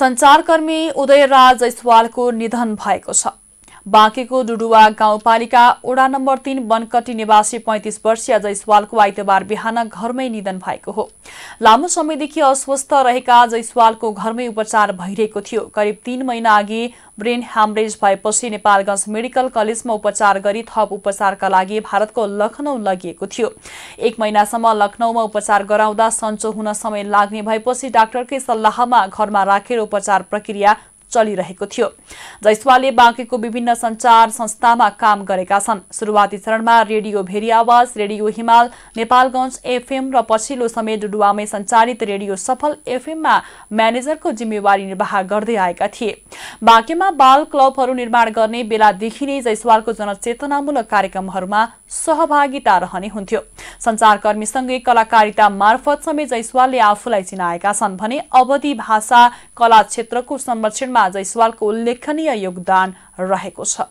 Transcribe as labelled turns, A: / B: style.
A: सञ्चारकर्मी उदयराज जयसवालको निधन भएको छ बाँकेको डुडुवा गाउँपालिका ओडा नम्बर तीन वनकटी निवासी पैंतिस वर्षीय जयसवालको आइतबार बिहान घरमै निधन भएको हो लामो समयदेखि अस्वस्थ रहेका जयसवालको घरमै उपचार भइरहेको थियो करिब तीन महिना अघि ब्रेन ह्यामरेज भएपछि नेपालगंज मेडिकल कलेजमा उपचार गरी थप उपचारका लागि भारतको लखनऊ लगिएको थियो एक महिनासम्म लखनऊमा उपचार गराउँदा सन्चो हुन समय लाग्ने भएपछि डाक्टरकै सल्लाहमा घरमा राखेर उपचार प्रक्रिया चलिरहेको थियो जयसवालले बाँकेको विभिन्न संचार संस्थामा काम गरेका छन् शुरूवाती चरणमा रेडियो भेरी आवाज रेडियो हिमाल नेपालगञ्ज एफएम र पछिल्लो समय डुडुवामै सञ्चालित रेडियो सफल एफएममा म्यानेजरको जिम्मेवारी निर्वाह गर्दै आएका थिए बाँकेमा बाल क्लबहरू निर्माण गर्ने बेलादेखि नै जयसवालको जनचेतनामूलक कार्यक्रमहरूमा सहभागिता रहने हुन्थ्यो संचारकर्मीसँगै कलाकारिता मार्फत समेत जयसवालले आफूलाई चिनाएका छन् भने अवधि भाषा कला क्षेत्रको संरक्षणमा स्वालको उल्लेखनीय योगदान रहेको छ